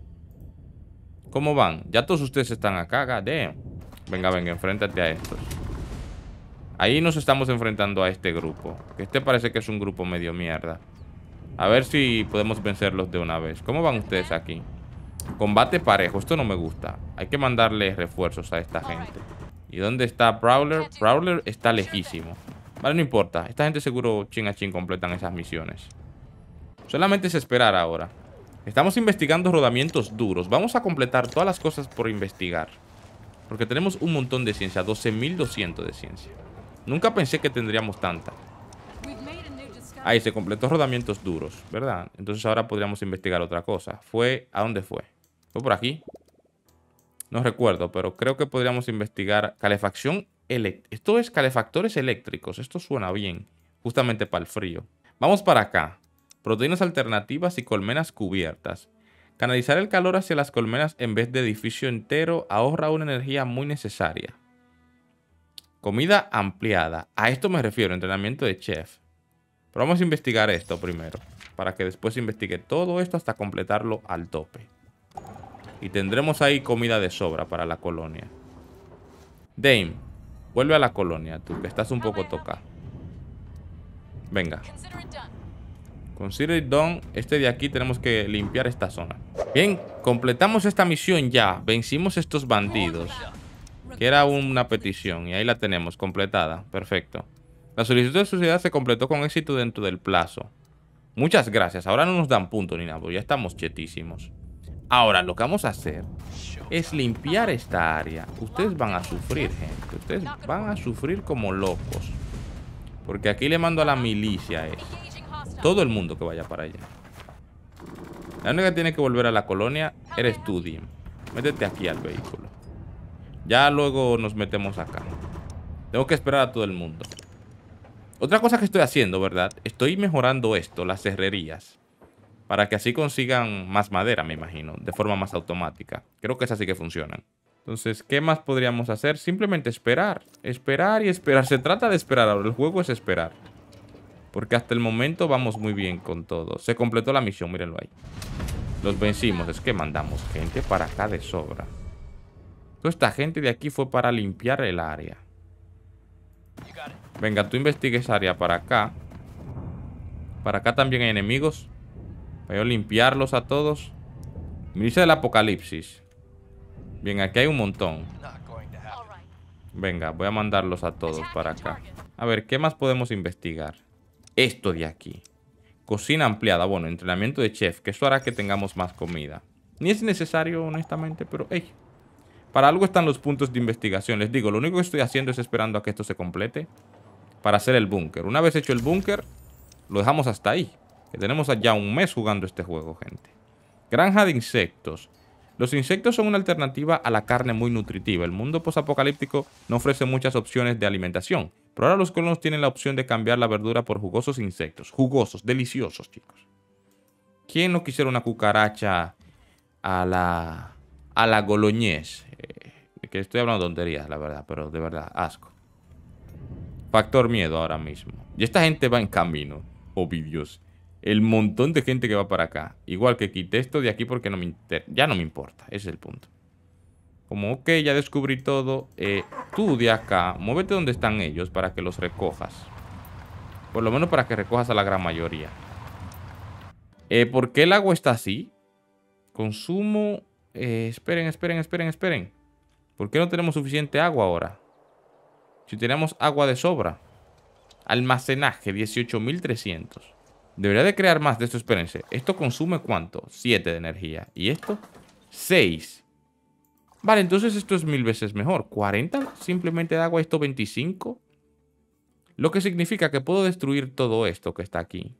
¿Cómo van? Ya todos ustedes están acá, de. Venga, venga, enfréntate a estos. Ahí nos estamos enfrentando a este grupo. Este parece que es un grupo medio mierda. A ver si podemos vencerlos de una vez. ¿Cómo van ustedes aquí? Combate parejo. Esto no me gusta. Hay que mandarle refuerzos a esta gente. ¿Y dónde está Prowler? Prowler está lejísimo. Vale, no importa. Esta gente seguro chin a chin completan esas misiones. Solamente es esperar ahora. Estamos investigando rodamientos duros. Vamos a completar todas las cosas por investigar. Porque tenemos un montón de ciencia. 12.200 de ciencia. Nunca pensé que tendríamos tanta. Ahí se completó rodamientos duros, ¿verdad? Entonces ahora podríamos investigar otra cosa. ¿Fue a dónde fue? ¿Fue por aquí? No recuerdo, pero creo que podríamos investigar calefacción eléctrica. Esto es calefactores eléctricos. Esto suena bien, justamente para el frío. Vamos para acá. Proteínas alternativas y colmenas cubiertas. Canalizar el calor hacia las colmenas en vez de edificio entero ahorra una energía muy necesaria. Comida ampliada. A esto me refiero, entrenamiento de chef. Pero vamos a investigar esto primero. Para que después investigue todo esto hasta completarlo al tope. Y tendremos ahí comida de sobra para la colonia. Dame, vuelve a la colonia, tú, que estás un poco toca. Venga. Consider it done. Este de aquí tenemos que limpiar esta zona. Bien, completamos esta misión ya. Vencimos estos bandidos. Que era una petición. Y ahí la tenemos, completada. Perfecto. La solicitud de sociedad se completó con éxito dentro del plazo. Muchas gracias. Ahora no nos dan punto ni nada, porque ya estamos chetísimos. Ahora, lo que vamos a hacer es limpiar esta área. Ustedes van a sufrir, gente. Ustedes van a sufrir como locos. Porque aquí le mando a la milicia Todo el mundo que vaya para allá. La única que tiene que volver a la colonia eres tú, Dim. Métete aquí al vehículo. Ya luego nos metemos acá. Tengo que esperar a todo el mundo. Otra cosa que estoy haciendo, ¿verdad? Estoy mejorando esto, las herrerías. Para que así consigan más madera, me imagino. De forma más automática. Creo que es así que funcionan. Entonces, ¿qué más podríamos hacer? Simplemente esperar. Esperar y esperar. Se trata de esperar ahora. El juego es esperar. Porque hasta el momento vamos muy bien con todo. Se completó la misión, mírenlo ahí. Los vencimos. Es que mandamos gente para acá de sobra. Toda esta gente de aquí fue para limpiar el área. Venga, tú investigues área para acá. Para acá también hay enemigos. Voy a limpiarlos a todos. Milicia del apocalipsis. Bien, aquí hay un montón. Venga, voy a mandarlos a todos para acá. A ver, ¿qué más podemos investigar? Esto de aquí. Cocina ampliada. Bueno, entrenamiento de chef, que eso hará que tengamos más comida. Ni es necesario, honestamente, pero... Hey, para algo están los puntos de investigación. Les digo, lo único que estoy haciendo es esperando a que esto se complete para hacer el búnker. Una vez hecho el búnker, lo dejamos hasta ahí. Que tenemos ya un mes jugando este juego, gente. Granja de insectos. Los insectos son una alternativa a la carne muy nutritiva. El mundo posapocalíptico no ofrece muchas opciones de alimentación. Pero ahora los colonos tienen la opción de cambiar la verdura por jugosos insectos. Jugosos, deliciosos, chicos. ¿Quién no quisiera una cucaracha a la, a la goloñez? Eh, que estoy hablando tonterías, la verdad, pero de verdad, asco. Factor miedo ahora mismo. Y esta gente va en camino, Ovidios. Oh, el montón de gente que va para acá. Igual que quité esto de aquí porque no ya no me importa. Ese es el punto. Como, ok, ya descubrí todo. Eh, tú de acá, muévete donde están ellos para que los recojas. Por lo menos para que recojas a la gran mayoría. Eh, ¿Por qué el agua está así? Consumo... Eh, esperen, esperen, esperen, esperen. ¿Por qué no tenemos suficiente agua ahora? Si tenemos agua de sobra. Almacenaje, 18.300. Debería de crear más de esto, espérense. ¿Esto consume cuánto? 7 de energía. ¿Y esto? 6. Vale, entonces esto es mil veces mejor. 40 simplemente de agua, esto 25. Lo que significa que puedo destruir todo esto que está aquí.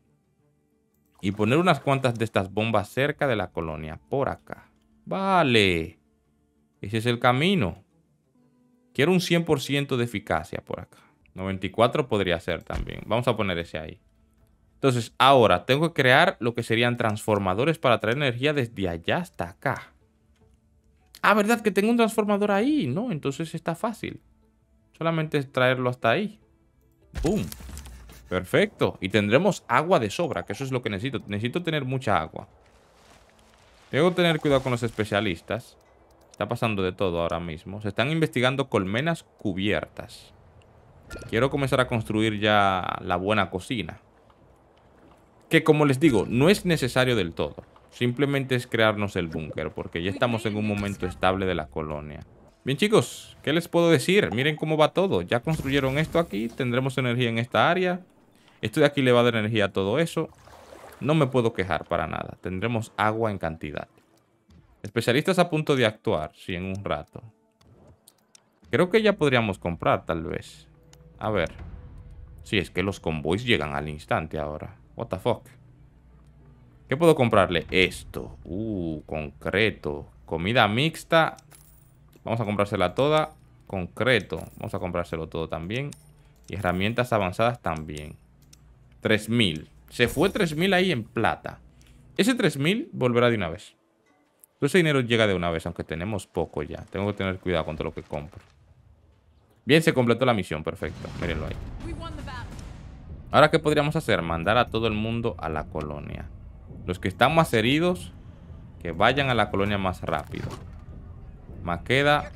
Y poner unas cuantas de estas bombas cerca de la colonia. Por acá. Vale. Ese es el camino. Quiero un 100% de eficacia por acá. 94 podría ser también. Vamos a poner ese ahí. Entonces, ahora tengo que crear lo que serían transformadores para traer energía desde allá hasta acá. Ah, ¿verdad? Que tengo un transformador ahí, ¿no? Entonces está fácil. Solamente es traerlo hasta ahí. ¡Boom! Perfecto. Y tendremos agua de sobra, que eso es lo que necesito. Necesito tener mucha agua. Tengo que tener cuidado con los especialistas. Está pasando de todo ahora mismo. Se están investigando colmenas cubiertas. Quiero comenzar a construir ya la buena cocina. Que como les digo, no es necesario del todo. Simplemente es crearnos el búnker, porque ya estamos en un momento estable de la colonia. Bien chicos, ¿qué les puedo decir? Miren cómo va todo. Ya construyeron esto aquí, tendremos energía en esta área. Esto de aquí le va a dar energía a todo eso. No me puedo quejar para nada. Tendremos agua en cantidad. Especialistas a punto de actuar, sí, en un rato. Creo que ya podríamos comprar, tal vez. A ver. Sí, es que los convoys llegan al instante ahora. What the fuck. ¿Qué puedo comprarle? Esto. Uh, concreto. Comida mixta. Vamos a comprársela toda. Concreto. Vamos a comprárselo todo también. Y herramientas avanzadas también. 3000. Se fue 3000 ahí en plata. Ese 3000 volverá de una vez ese dinero llega de una vez, aunque tenemos poco ya. Tengo que tener cuidado con todo lo que compro. Bien, se completó la misión. Perfecto. Mírenlo ahí. Ahora, ¿qué podríamos hacer? Mandar a todo el mundo a la colonia. Los que están más heridos, que vayan a la colonia más rápido. Maqueda,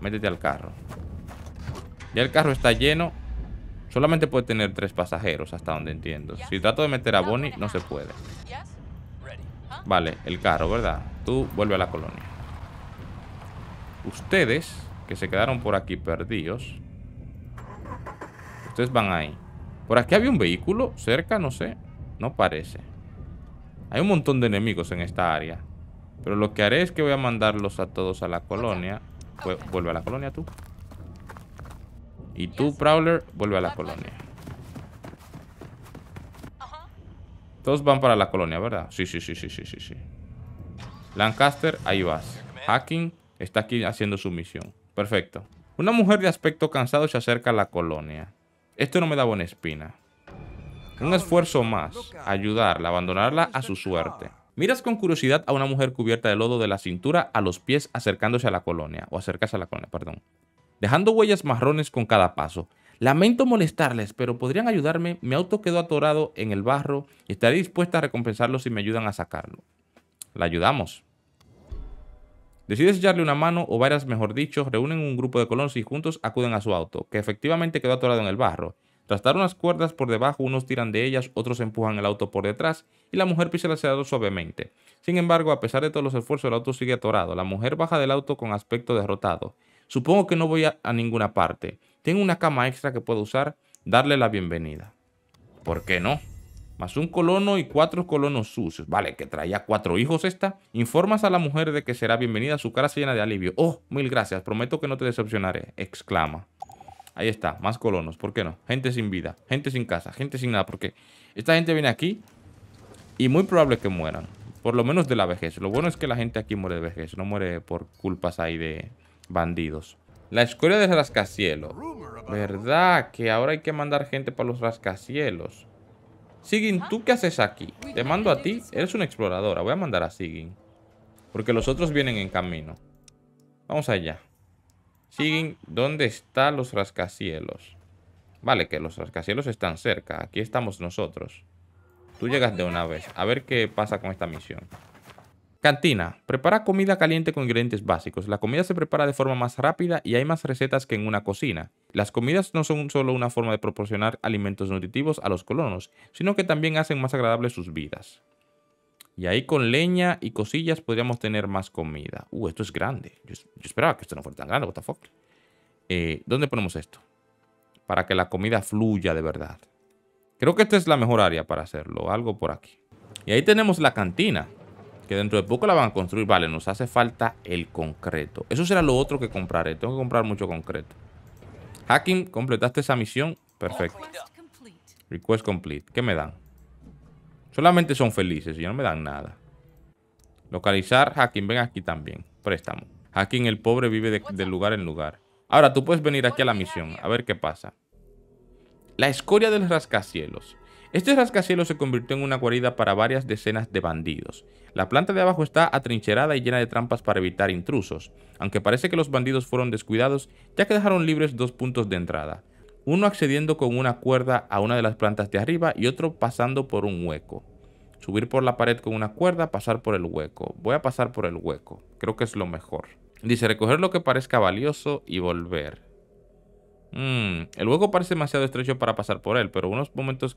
métete al carro. Ya el carro está lleno. Solamente puede tener tres pasajeros, hasta donde entiendo. Si trato de meter a Bonnie, no se puede. Vale, el carro, ¿verdad? Tú vuelve a la colonia. Ustedes, que se quedaron por aquí perdidos. Ustedes van ahí. Por aquí había un vehículo cerca, no sé. No parece. Hay un montón de enemigos en esta área. Pero lo que haré es que voy a mandarlos a todos a la colonia. Vuelve a la colonia tú. Y tú, Prowler, vuelve a la colonia. Todos van para la colonia, ¿verdad? Sí, sí, sí, sí, sí, sí, sí. Lancaster, ahí vas. Hacking está aquí haciendo su misión. Perfecto. Una mujer de aspecto cansado se acerca a la colonia. Esto no me da buena espina. Un esfuerzo más. Ayudarla, abandonarla a su suerte. Miras con curiosidad a una mujer cubierta de lodo de la cintura a los pies acercándose a la colonia, o acercarse a la colonia, perdón, dejando huellas marrones con cada paso. Lamento molestarles, pero podrían ayudarme. Mi auto quedó atorado en el barro y estaré dispuesta a recompensarlo si me ayudan a sacarlo. La ayudamos. Decides echarle una mano, o varias mejor dicho, reúnen un grupo de colonos y juntos acuden a su auto, que efectivamente quedó atorado en el barro. Tras unas cuerdas por debajo, unos tiran de ellas, otros empujan el auto por detrás y la mujer pisa el acelerador suavemente. Sin embargo, a pesar de todos los esfuerzos, el auto sigue atorado. La mujer baja del auto con aspecto derrotado. Supongo que no voy a ninguna parte. Tengo una cama extra que puedo usar, darle la bienvenida. ¿Por qué no? Más un colono y cuatro colonos sucios. Vale, que traía cuatro hijos esta. Informas a la mujer de que será bienvenida, su cara se llena de alivio. Oh, mil gracias, prometo que no te decepcionaré, exclama. Ahí está, más colonos, ¿por qué no? Gente sin vida, gente sin casa, gente sin nada, porque esta gente viene aquí y muy probable que mueran. Por lo menos de la vejez. Lo bueno es que la gente aquí muere de vejez, no muere por culpas ahí de bandidos. La escuela de rascacielos. ¿Verdad que ahora hay que mandar gente para los rascacielos? Sigin, ¿tú qué haces aquí? Te mando a ti. Eres una exploradora. Voy a mandar a Sigin. Porque los otros vienen en camino. Vamos allá. Sigin, ¿dónde están los rascacielos? Vale, que los rascacielos están cerca. Aquí estamos nosotros. Tú llegas de una vez. A ver qué pasa con esta misión. Cantina. Prepara comida caliente con ingredientes básicos. La comida se prepara de forma más rápida y hay más recetas que en una cocina. Las comidas no son solo una forma de proporcionar alimentos nutritivos a los colonos, sino que también hacen más agradables sus vidas. Y ahí con leña y cosillas podríamos tener más comida. Uh, esto es grande. Yo, esperaba que esto no fuera tan grande, eh, ¿Dónde ponemos esto? Para que la comida fluya de verdad. Creo que esta es la mejor área para hacerlo. Algo por aquí. Y ahí tenemos la cantina que dentro de poco la van a construir. Vale, nos hace falta el concreto. Eso será lo otro que compraré. Tengo que comprar mucho concreto. Hacking, completaste esa misión. Perfecto. Request complete. ¿Qué me dan? Solamente son felices y no me dan nada. Localizar, hacking, ven aquí también. Préstamo. Hacking, el pobre, vive de, lugar en lugar. Ahora, tú puedes venir aquí a la misión. A ver qué pasa. La escoria del rascacielos. Este rascacielos se convirtió en una guarida para varias decenas de bandidos. La planta de abajo está atrincherada y llena de trampas para evitar intrusos, aunque parece que los bandidos fueron descuidados ya que dejaron libres dos puntos de entrada, uno accediendo con una cuerda a una de las plantas de arriba y otro pasando por un hueco. Subir por la pared con una cuerda, pasar por el hueco. Voy a pasar por el hueco, creo que es lo mejor. Dice recoger lo que parezca valioso y volver. Mm, el hueco parece demasiado estrecho para pasar por él, pero unos momentos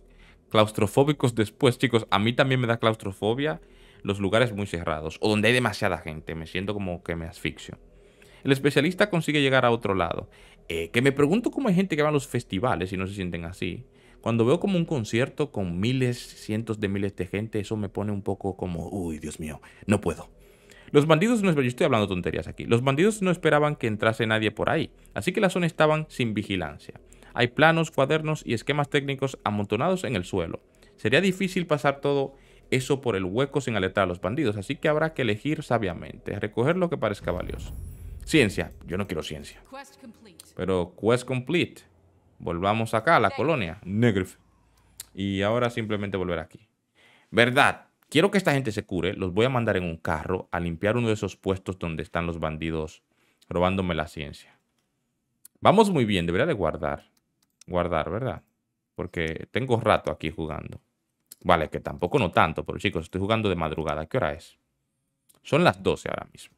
claustrofóbicos después, chicos. A mí también me da claustrofobia los lugares muy cerrados o donde hay demasiada gente. Me siento como que me asfixio. El especialista consigue llegar a otro lado. Eh, que me pregunto cómo hay gente que va a los festivales y no se sienten así. Cuando veo como un concierto con miles, cientos de miles de gente, eso me pone un poco como, uy, Dios mío, no puedo. Los bandidos no yo estoy hablando tonterías aquí. Los bandidos no esperaban que entrase nadie por ahí, así que la zona estaban sin vigilancia. Hay planos, cuadernos y esquemas técnicos amontonados en el suelo. Sería difícil pasar todo eso por el hueco sin alertar a los bandidos, así que habrá que elegir sabiamente, recoger lo que parezca valioso. Ciencia, yo no quiero ciencia. Pero quest complete. Volvamos acá a la colonia, Negrif. Y ahora simplemente volver aquí. Verdad, quiero que esta gente se cure, los voy a mandar en un carro a limpiar uno de esos puestos donde están los bandidos robándome la ciencia. Vamos muy bien, debería de guardar. Guardar, ¿verdad? Porque tengo rato aquí jugando. Vale, que tampoco no tanto, pero chicos, estoy jugando de madrugada. ¿Qué hora es? Son las 12 ahora mismo.